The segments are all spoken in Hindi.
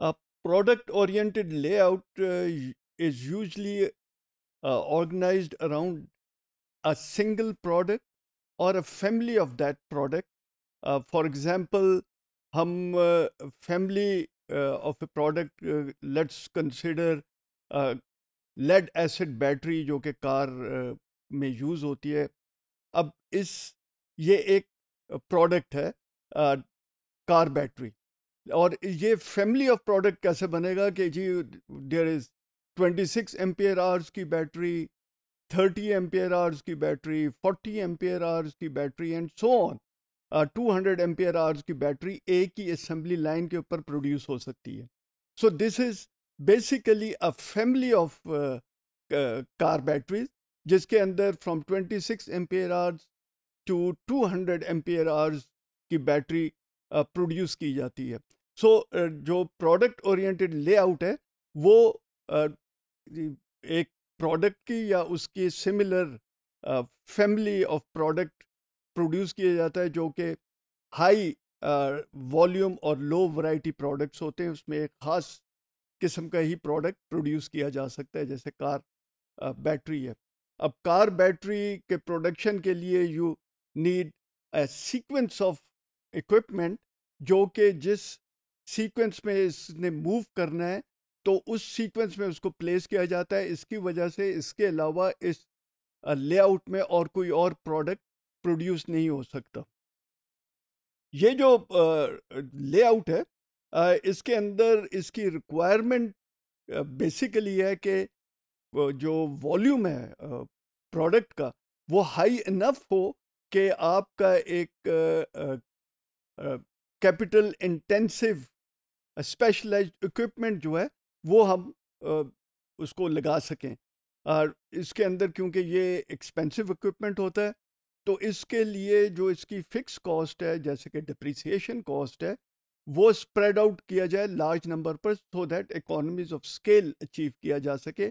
a product oriented layout uh, is usually uh, organized around a single product or a family of that product uh, for example hum family of a product let's consider lead acid battery jo ke car uh, mein use hoti hai is ye product car battery और ये फैमिली ऑफ प्रोडक्ट कैसे बनेगा कि जी there is 26 six ampere hours की बैटरी 30 एम्पियर आवर्स की बैटरी 40 एम्पियर आवर्स की battery and so on two hundred ampere hours की बैटरी एक ही असम्बली लाइन के ऊपर प्रोड्यूस हो सकती है so this is basically a family of car batteries जिसके अंदर from 26 six ampere hours to 200 ampere hours की बैटरी प्रोड्यूस की जाती है सो so, जो प्रोडक्ट ओरिएंटेड लेआउट है वो एक प्रोडक्ट की या उसकी similar family of product produce किया जाता है जो कि हाई वॉल्यूम और लो वैरायटी प्रोडक्ट्स होते हैं उसमें एक ख़ास किस्म का ही प्रोडक्ट प्रोड्यूस किया जा सकता है जैसे कार बैटरी है अब कार बैटरी के प्रोडक्शन के लिए you need a sequence of equipment जो कि जिस सीक्वेंस में इसने मूव करना है तो उस सीक्वेंस में उसको प्लेस किया जाता है इसकी वजह से इसके अलावा इस लेआउट में और कोई और प्रोडक्ट प्रोड्यूस नहीं हो सकता ये जो लेआउट है इसके अंदर इसकी रिक्वायरमेंट बेसिकली है कि जो वॉल्यूम है प्रोडक्ट का वो हाई इनफ हो कि आपका एक कैपिटल इंटेंसिव स्पेशलाइज्ड इक्विपमेंट जो है वो हम uh, उसको लगा सकें और इसके अंदर क्योंकि ये एक्सपेंसिव इक्विपमेंट होता है तो इसके लिए जो इसकी फिक्स कॉस्ट है जैसे कि डिप्रिसिएशन कॉस्ट है वो स्प्रेड आउट किया जाए लार्ज नंबर पर so that economies of scale achieve किया जा सके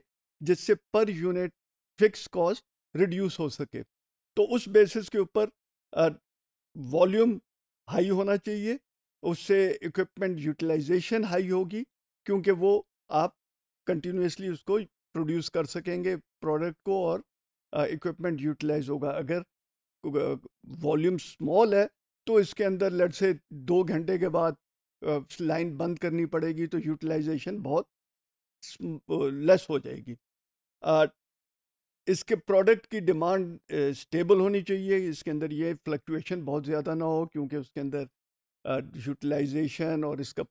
जिससे per unit fix cost reduce हो सके तो उस बेसिस के ऊपर वॉल्यूम हाई होना चाहिए उससे इक्विपमेंट यूटिलाइजेशन हाई होगी क्योंकि वो आप कंटिन्यूसली उसको प्रोड्यूस कर सकेंगे प्रोडक्ट को और इक्विपमेंट यूटिलाइज होगा अगर वॉल्यूम स्मॉल है तो इसके अंदर लड़ से दो घंटे के बाद लाइन बंद करनी पड़ेगी तो यूटिलाइजेशन बहुत लेस हो जाएगी इसके प्रोडक्ट की डिमांड स्टेबल होनी चाहिए इसके अंदर ये फ्लक्चुएशन बहुत ज़्यादा ना हो क्योंकि उसके अंदर यूटिलाइजेशन और इसका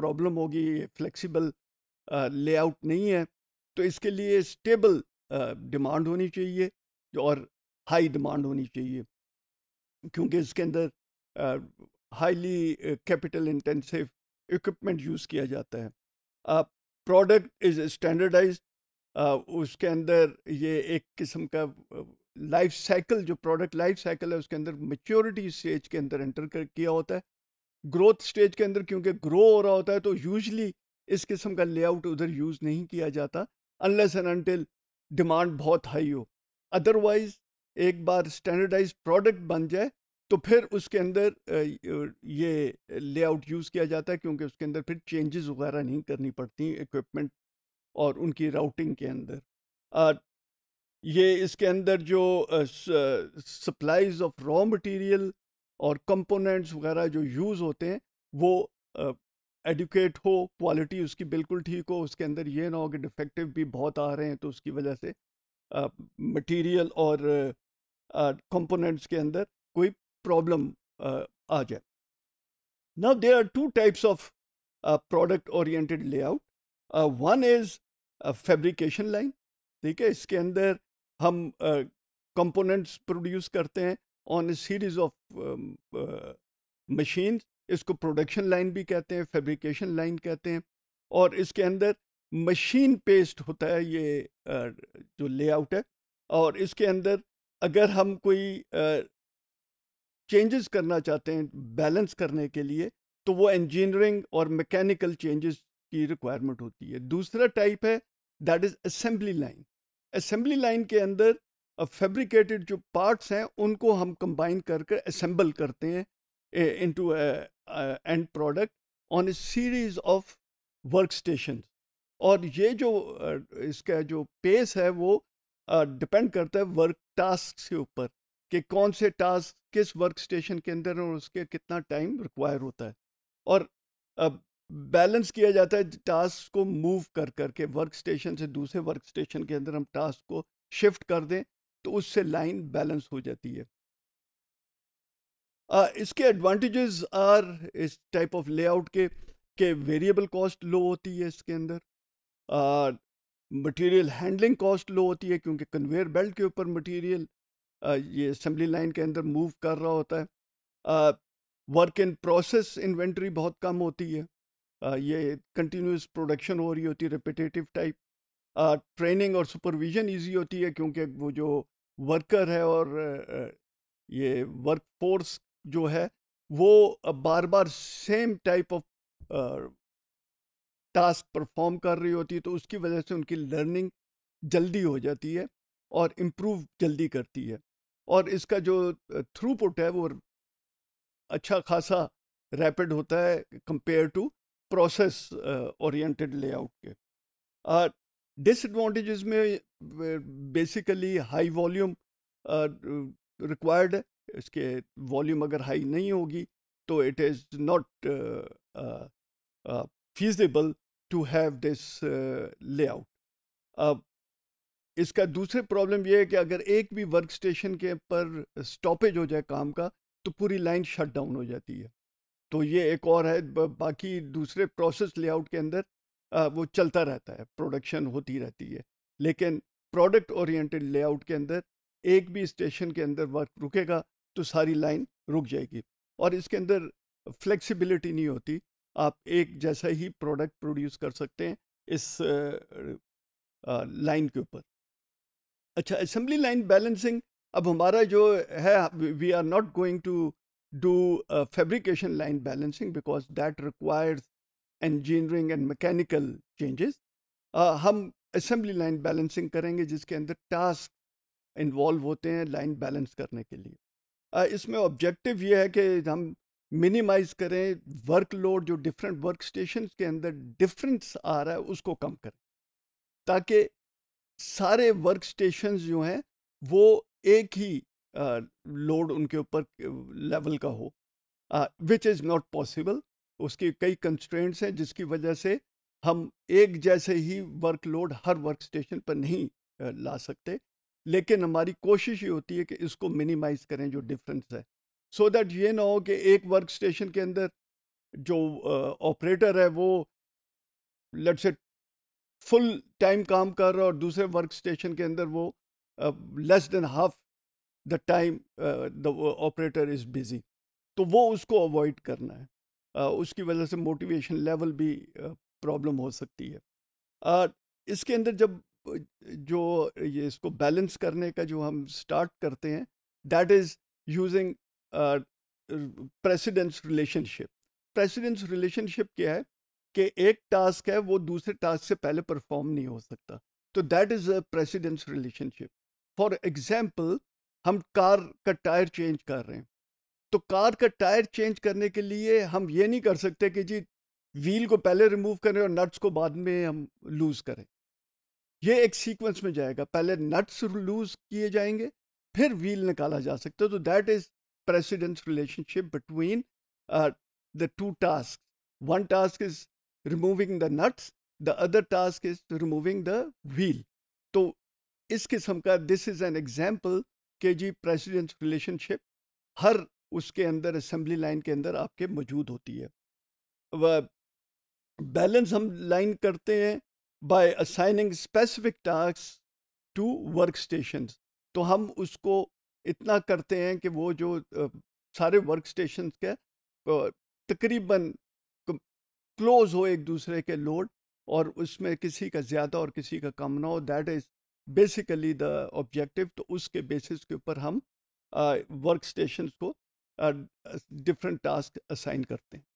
प्रॉब्लम होगी ये फ्लेक्सिबल लेआउट नहीं है तो इसके लिए स्टेबल डिमांड होनी चाहिए और हाई डिमांड होनी चाहिए क्योंकि इसके अंदर highly capital intensive equipment use किया जाता है प्रोडक्ट इज़ स्टैंडर्डाइज उसके अंदर ये एक किस्म का लाइफ साइकिल जो प्रोडक्ट लाइफ साइकिल है उसके अंदर मेच्योरिटी स्टेज के अंदर एंटर कर किया होता है ग्रोथ स्टेज के अंदर क्योंकि ग्रो हो रहा होता है तो यूजली इस किस्म का लेआउट उधर यूज़ नहीं किया जाता अनलेस एंड अनटिल डिमांड बहुत हाई हो अदरवाइज एक बार स्टैंडर्डाइज प्रोडक्ट बन जाए तो फिर उसके अंदर ये लेआउट यूज़ किया जाता है क्योंकि उसके अंदर फिर चेंजेस वगैरह नहीं करनी पड़ती इक्विपमेंट और उनकी राउटिंग के अंदर ये इसके अंदर जो सप्लाईज ऑफ रॉ मटेरियल और कंपोनेंट्स वगैरह जो यूज़ होते हैं वो एडुकेट हो क्वालिटी उसकी बिल्कुल ठीक हो उसके अंदर ये ना हो कि डिफेक्टिव भी बहुत आ रहे हैं तो उसकी वजह से मटेरियल और कंपोनेंट्स के अंदर कोई प्रॉब्लम आ जाए now there are two types of product oriented layout one is fabrication line ठीक है इसके अंदर हम कंपोनेंट्स प्रोड्यूस करते हैं on a series of machine इसको प्रोडक्शन लाइन भी कहते हैं फैब्रिकेशन लाइन कहते हैं और इसके अंदर मशीन पेस्ट होता है ये uh, जो लेआउट है और इसके अंदर अगर हम कोई चेंजेस uh, करना चाहते हैं बैलेंस करने के लिए तो वो इंजीनियरिंग और मैकेनिकल चेंजेस की रिक्वायरमेंट होती है दूसरा टाइप है that is assembly line assembly line के अंदर फेब्रिकेटेड जो पार्ट्स हैं उनको हम कंबाइन कर कर असेंबल करते हैं into end product on a series of work station और ये जो इसका जो पेस है वो डिपेंड करता है वर्क टास्क के ऊपर कि कौन से टास्क किस वर्क स्टेशन के अंदर और उसके कितना टाइम रिक्वायर होता है और अब बैलेंस किया जाता है टास्क को मूव कर करके वर्क स्टेशन से दूसरे वर्क स्टेशन के अंदर हम टास्क को शिफ्ट कर दें तो उससे लाइन बैलेंस हो जाती है आ, इसके एडवांटेजेस आर इस टाइप ऑफ लेआउट के के वेरिएबल कॉस्ट लो होती है इसके अंदर मटेरियल हैंडलिंग कॉस्ट लो होती है क्योंकि कन्वेयर बेल्ट के ऊपर मटेरियल ये असम्बली लाइन के अंदर मूव कर रहा होता है वर्क इन प्रोसेस इन्वेंट्री बहुत कम होती है ये कंटिन्यूस प्रोडक्शन हो रही होती है रिपीटेटिव टाइप ट्रेनिंग और सुपरविजन इजी होती है क्योंकि वो जो वर्कर है और ये वर्क फोर्स जो है वो बार बार same type of task perform कर रही होती है तो उसकी वजह से उनकी लर्निंग जल्दी हो जाती है और इम्प्रूव जल्दी करती है और इसका जो थ्रूपुट है वो अच्छा खासा रैपिड होता है compare to process oriented layout के डिसएडवांटेजेस uh, में बेसिकली हाई वॉल्यूम रिक्वायर्ड है इसके वॉल्यूम अगर हाई नहीं होगी तो it is not feasible to have this layout अब इसका दूसरे प्रॉब्लम यह है कि अगर एक भी वर्क स्टेशन के पर स्टॉपेज हो जाए काम का तो पूरी लाइन शट डाउन हो जाती है तो ये एक और है बाकी दूसरे प्रोसेस लेआउट के अंदर वो चलता रहता है प्रोडक्शन होती रहती है लेकिन प्रोडक्ट ओरिएंटेड लेआउट के अंदर एक भी स्टेशन के अंदर वर्क रुकेगा तो सारी लाइन रुक जाएगी और इसके अंदर फ्लेक्सिबिलिटी नहीं होती आप एक जैसा ही प्रोडक्ट प्रोड्यूस कर सकते हैं इस लाइन के ऊपर अच्छा असेंबली लाइन बैलेंसिंग अब हमारा जो है we are not going to do a fabrication line balancing because that requires engineering and mechanical changes. Uh, हम assembly line balancing karenge jiske andar task involve hote hain line balance karne ke liye uh, isme objective ye hai ki hum minimize kare workload jo different workstations ke andar difference aa raha hai usko kam kare taaki ताकि सारे वर्क स्टेशन जो हैं वो एक ही लोड उनके ऊपर लेवल का हो विच इज़ नॉट पॉसिबल उसकी कई कंस्ट्रेंट्स हैं जिसकी वजह से हम एक जैसे ही वर्कलोड हर वर्क स्टेशन पर नहीं ला सकते लेकिन हमारी कोशिश ये होती है कि इसको मिनिमाइज करें जो डिफरेंस है सो so दैट ये ना हो कि एक वर्क स्टेशन के अंदर जो ऑपरेटर है वो लेट से फुल टाइम काम कर रहा है और दूसरे वर्क स्टेशन के अंदर वो less than half the time the operator is busy तो वो उसको अवॉइड करना है uh, उसकी वजह से मोटिवेशन लेवल भी प्रॉब्लम uh, हो सकती है uh, इसके अंदर जब जो ये इसको बैलेंस करने का जो हम स्टार्ट करते हैं that is using precedence relationship precedence relationship क्या है कि एक टास्क है वो दूसरे टास्क से पहले परफॉर्म नहीं हो सकता तो that is a precedence relationship for example हम कार का टायर चेंज कर रहे हैं तो कार का टायर चेंज करने के लिए हम ये नहीं कर सकते कि जी व्हील को पहले रिमूव करें और नट्स को बाद में हम लूज़ करें ये एक सीक्वेंस में जाएगा पहले नट्स लूज़ किए जाएंगे फिर व्हील निकाला जा सकता है तो that is precedence relationship between the two task one task is removing the nuts the other task is removing the wheel तो इस किस्म का दिस इज एन एग्जाम्पल के जी प्रेसिडेंट रिलेशनशिप हर उसके अंदर असेंबली लाइन के अंदर आपके मौजूद होती है वह बैलेंस हम लाइन करते हैं by assigning specific task to work station तो हम उसको इतना करते हैं कि वो जो सारे वर्क स्टेशन के तकरीबन क्लोज हो एक दूसरे के लोड और उसमें किसी का ज़्यादा और किसी का कम ना हो that is basically the objective तो उसके बेसिस के ऊपर हम वर्क स्टेशन को डिफरेंट टास्क असाइन करते हैं